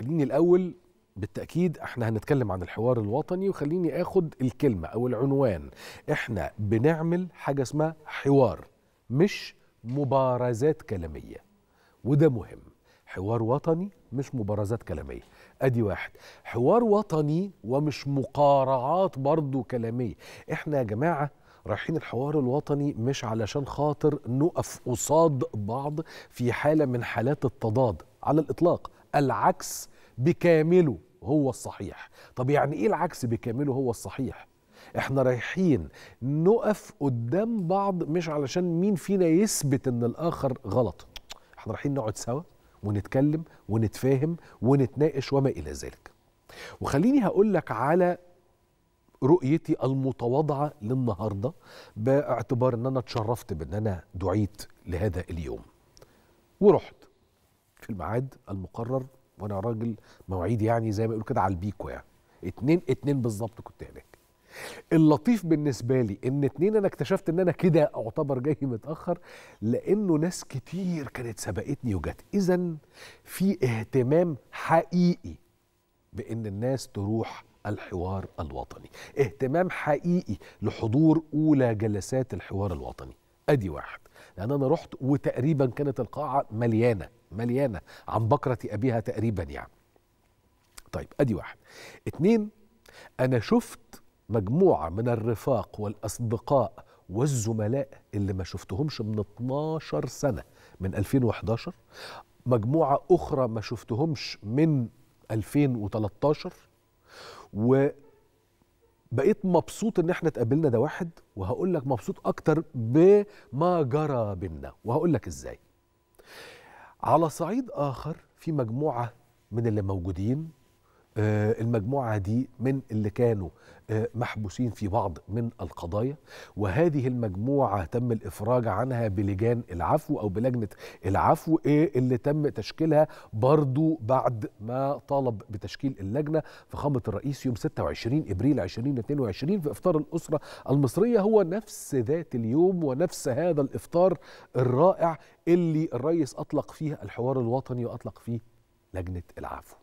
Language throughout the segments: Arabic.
خليني الاول بالتاكيد احنا هنتكلم عن الحوار الوطني وخليني اخد الكلمه او العنوان احنا بنعمل حاجه اسمها حوار مش مبارزات كلاميه وده مهم حوار وطني مش مبارزات كلاميه ادي واحد حوار وطني ومش مقارعات برضو كلاميه احنا يا جماعه رايحين الحوار الوطني مش علشان خاطر نقف قصاد بعض في حاله من حالات التضاد على الاطلاق العكس بكامله هو الصحيح طب يعني ايه العكس بكامله هو الصحيح احنا رايحين نقف قدام بعض مش علشان مين فينا يثبت ان الاخر غلط احنا رايحين نقعد سوا ونتكلم ونتفاهم ونتناقش وما الى ذلك وخليني هقول لك على رؤيتي المتواضعه للنهارده باعتبار ان انا اتشرفت بان انا دعيت لهذا اليوم ورحت في الميعاد المقرر وانا راجل مواعيد يعني زي ما يقولوا كده على البيكو يعني اتنين اتنين بالظبط كنت هناك اللطيف بالنسبه لي ان اتنين انا اكتشفت ان انا كده اعتبر جاي متاخر لانه ناس كتير كانت سبقتني وجت اذا في اهتمام حقيقي بان الناس تروح الحوار الوطني اهتمام حقيقي لحضور اولى جلسات الحوار الوطني ادي واحد لان انا رحت وتقريبا كانت القاعه مليانه مليانه عن بكره ابيها تقريبا يعني طيب ادي واحد اتنين انا شفت مجموعه من الرفاق والاصدقاء والزملاء اللي ما شفتهمش من 12 سنه من 2011 مجموعه اخرى ما شفتهمش من 2013 و بقيت مبسوط ان احنا اتقابلنا ده واحد وهقول لك مبسوط اكتر بما جرى بينا وهقول لك ازاي على صعيد اخر في مجموعه من اللي موجودين آه، المجموعة دي من اللي كانوا آه، محبوسين في بعض من القضايا وهذه المجموعة تم الإفراج عنها بلجان العفو أو بلجنة العفو إيه اللي تم تشكيلها برضو بعد ما طالب بتشكيل اللجنة فخامة الرئيس يوم 26 إبريل 2022 في إفطار الأسرة المصرية هو نفس ذات اليوم ونفس هذا الإفطار الرائع اللي الرئيس أطلق فيه الحوار الوطني وأطلق فيه لجنة العفو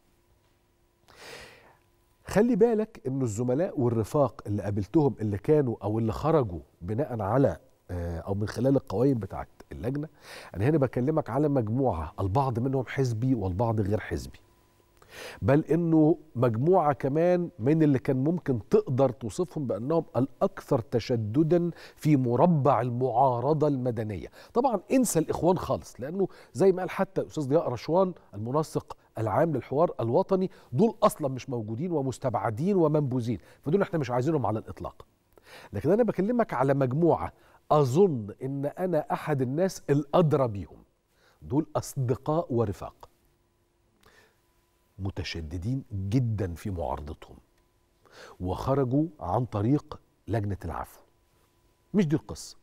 خلي بالك ان الزملاء والرفاق اللي قابلتهم اللي كانوا او اللي خرجوا بناء على آه، او من خلال القوائم بتاعت اللجنه انا هنا بكلمك على مجموعه البعض منهم حزبي والبعض غير حزبي بل انه مجموعه كمان من اللي كان ممكن تقدر توصفهم بانهم الاكثر تشددا في مربع المعارضه المدنيه طبعا انسى الاخوان خالص لانه زي ما قال حتى الاستاذ ضياء رشوان المنسق العام للحوار الوطني دول اصلا مش موجودين ومستبعدين ومنبوذين فدول احنا مش عايزينهم على الاطلاق لكن انا بكلمك على مجموعه اظن ان انا احد الناس الادرى بيهم دول اصدقاء ورفاق متشددين جدا في معارضتهم وخرجوا عن طريق لجنه العفو مش دي القصه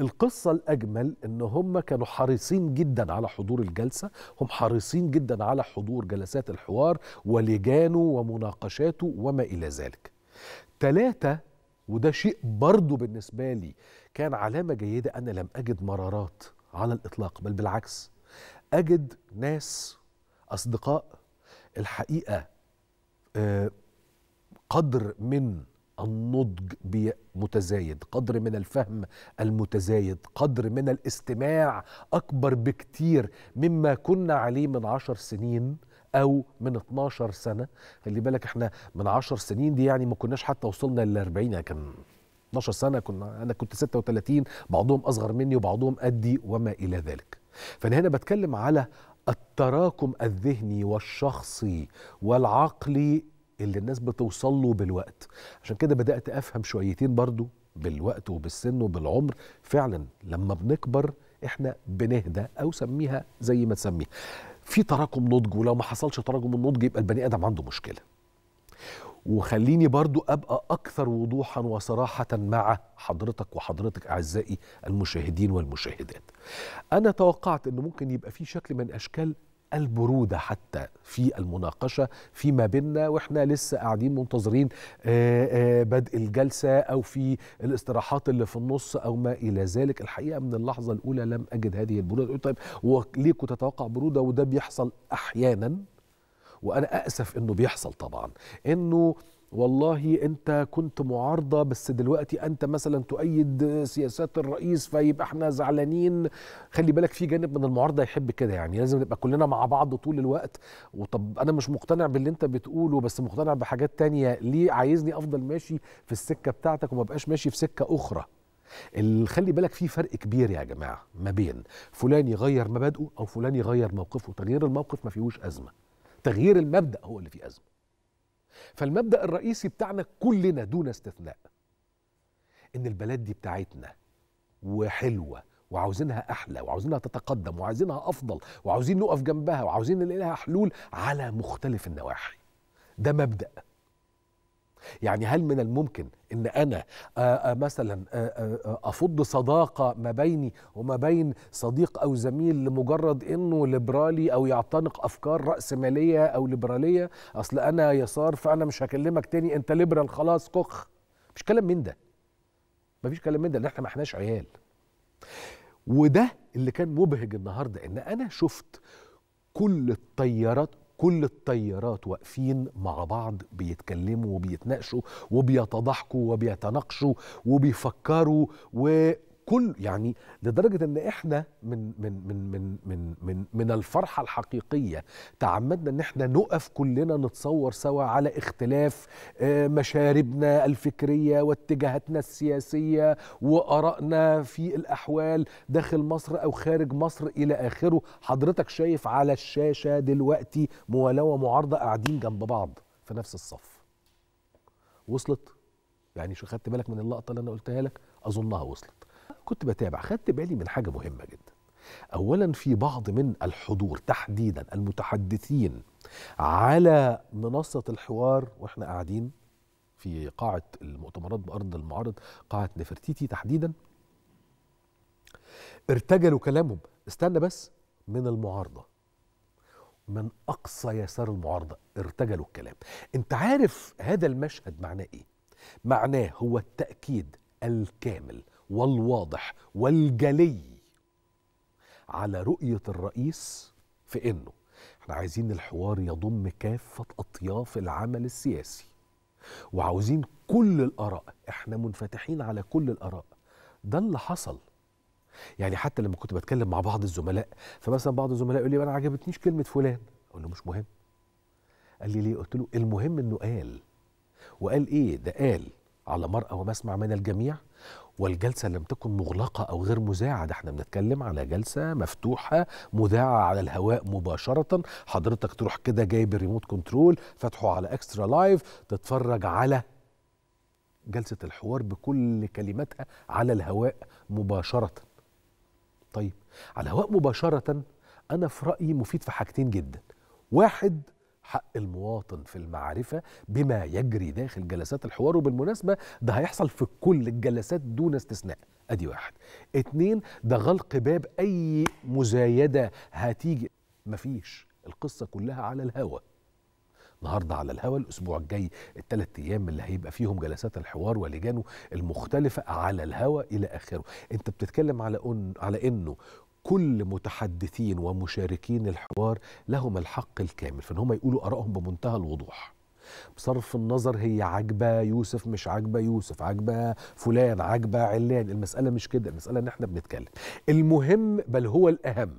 القصة الأجمل إن هم كانوا حريصين جدا على حضور الجلسة هم حريصين جدا على حضور جلسات الحوار ولجانه ومناقشاته وما إلى ذلك ثلاثة وده شيء برضه بالنسبة لي كان علامة جيدة أنا لم أجد مرارات على الإطلاق بل بالعكس أجد ناس أصدقاء الحقيقة آه، قدر من النضج متزايد قدر من الفهم المتزايد قدر من الاستماع أكبر بكتير مما كنا عليه من عشر سنين أو من 12 سنة خلي بالك احنا من 10 سنين دي يعني ما كناش حتى وصلنا لل 40 كان 12 سنة كنا أنا كنت 36 بعضهم أصغر مني وبعضهم قدي وما إلى ذلك فأنا هنا بتكلم على التراكم الذهني والشخصي والعقلي اللي الناس بتوصل له بالوقت عشان كده بدات افهم شويتين برضو بالوقت وبالسن وبالعمر فعلا لما بنكبر احنا بنهدى او سميها زي ما تسميها في تراكم نضج ولو ما حصلش تراكم النضج يبقى البني ادم عنده مشكله وخليني برضو ابقى اكثر وضوحا وصراحه مع حضرتك وحضرتك اعزائي المشاهدين والمشاهدات انا توقعت ان ممكن يبقى في شكل من اشكال البرودة حتى في المناقشة فيما بيننا وإحنا لسه قاعدين منتظرين آه، آه، بدء الجلسة أو في الاستراحات اللي في النص أو ما إلى ذلك الحقيقة من اللحظة الأولى لم أجد هذه البرودة طيب وليكوا كنت أتوقع برودة وده بيحصل أحيانا وأنا أأسف إنه بيحصل طبعا إنه والله انت كنت معارضه بس دلوقتي انت مثلا تؤيد سياسات الرئيس فيبقى احنا زعلانين خلي بالك في جانب من المعارضه يحب كده يعني لازم نبقى كلنا مع بعض طول الوقت وطب انا مش مقتنع باللي انت بتقوله بس مقتنع بحاجات تانية ليه عايزني افضل ماشي في السكه بتاعتك وما بقاش ماشي في سكه اخرى خلي بالك في فرق كبير يا جماعه ما بين فلان يغير مبادئه او فلان يغير موقفه تغيير الموقف ما فيهوش ازمه تغيير المبدا هو اللي فيه ازمه فالمبدا الرئيسي بتاعنا كلنا دون استثناء ان البلد دي بتاعتنا وحلوه وعاوزينها احلى وعاوزينها تتقدم وعاوزينها افضل وعاوزين نقف جنبها وعاوزين نلاقي لها حلول على مختلف النواحي ده مبدا يعني هل من الممكن ان انا آآ آه، آه، مثلا آآ آه، افض صداقه ما بيني وما بين صديق او زميل لمجرد انه ليبرالي او يعتنق افكار راسماليه او ليبراليه اصل انا يسار فانا مش هكلمك تاني انت ليبرال خلاص كخ مش كلام من ده مفيش كلام من ده لان احنا ما احناش عيال وده اللي كان مبهج النهارده ان انا شفت كل التيارات كل الطيارات واقفين مع بعض بيتكلموا وبيتناقشوا وبيتضحكوا وبيتناقشوا وبيفكروا و كل يعني لدرجه ان احنا من من من من من من, من الفرحه الحقيقيه تعمدنا ان احنا نقف كلنا نتصور سوا على اختلاف آه، مشاربنا الفكريه واتجاهاتنا السياسيه وارائنا في الاحوال داخل مصر او خارج مصر الى اخره حضرتك شايف على الشاشه دلوقتي موالاه ومعارضه قاعدين جنب بعض في نفس الصف وصلت يعني شو خدت بالك من اللقطه اللي انا قلتها لك اظنها وصلت كنت بتابع خدت بالي من حاجه مهمه جدا اولا في بعض من الحضور تحديدا المتحدثين على منصه الحوار واحنا قاعدين في قاعه المؤتمرات بارض المعارض قاعه نفرتيتي تحديدا ارتجلوا كلامهم استنى بس من المعارضه من اقصى يسار المعارضه ارتجلوا الكلام انت عارف هذا المشهد معناه ايه معناه هو التاكيد الكامل والواضح والجلي على رؤية الرئيس في إنه احنا عايزين الحوار يضم كافة أطياف العمل السياسي وعاوزين كل الآراء احنا منفتحين على كل الآراء ده اللي حصل يعني حتى لما كنت بتكلم مع بعض الزملاء فمثلا بعض الزملاء يقول لي انا عجبتنيش كلمه فلان اقول له مش مهم قال لي ليه قلت له المهم انه قال وقال ايه ده قال على مرأى ومسمع من الجميع والجلسة لم تكن مغلقة أو غير مذاعة ده احنا بنتكلم على جلسة مفتوحة مذاعة على الهواء مباشرة حضرتك تروح كده جايب الريموت كنترول فتحه على اكسترا لايف تتفرج على جلسة الحوار بكل كلماتها على الهواء مباشرة طيب على الهواء مباشرة أنا في رأيي مفيد في حاجتين جدا واحد حق المواطن في المعرفة بما يجري داخل جلسات الحوار وبالمناسبة ده هيحصل في كل الجلسات دون استثناء أدي واحد اتنين ده غلق باب أي مزايدة هتيجي مفيش القصة كلها على الهوى النهارده على الهوى الاسبوع الجاي الثلاث ايام اللي هيبقى فيهم جلسات الحوار ولجانه المختلفه على الهوى الى اخره انت بتتكلم على أن على انه كل متحدثين ومشاركين الحوار لهم الحق الكامل في ان هم يقولوا ارائهم بمنتهى الوضوح بصرف النظر هي عاجبه يوسف مش عاجبه يوسف عاجبه فلان عاجبه علان المساله مش كده المساله ان احنا بنتكلم المهم بل هو الاهم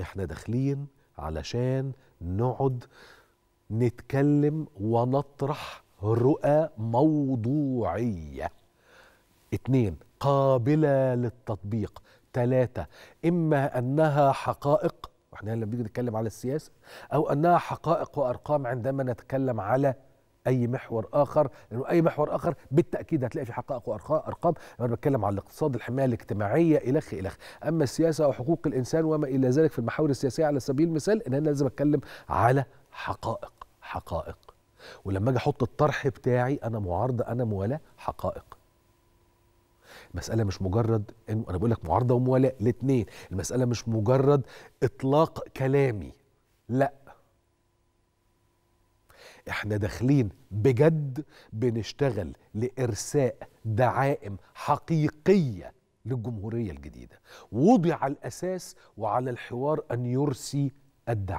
احنا داخلين علشان نقعد نتكلم ونطرح رؤى موضوعيه اتنين قابله للتطبيق ثلاثة إما أنها حقائق واحنا لما بنيجي نتكلم على السياسة أو أنها حقائق وأرقام عندما نتكلم على اي محور اخر لانه اي محور اخر بالتاكيد هتلاقي في حقائق وارقام انا بتكلم على الاقتصاد الحمايه الاجتماعيه الخ الخ اما السياسه وحقوق الانسان وما الى ذلك في المحاور السياسيه على سبيل المثال ان انا لازم اتكلم على حقائق حقائق ولما اجي احط الطرح بتاعي انا معارضه انا موالاه حقائق المساله مش مجرد انه انا بقول لك معارضه وموالاه الاثنين المساله مش مجرد اطلاق كلامي لا احنا داخلين بجد بنشتغل لارساء دعائم حقيقيه للجمهوريه الجديده وضع الاساس وعلى الحوار ان يرسي الدعائم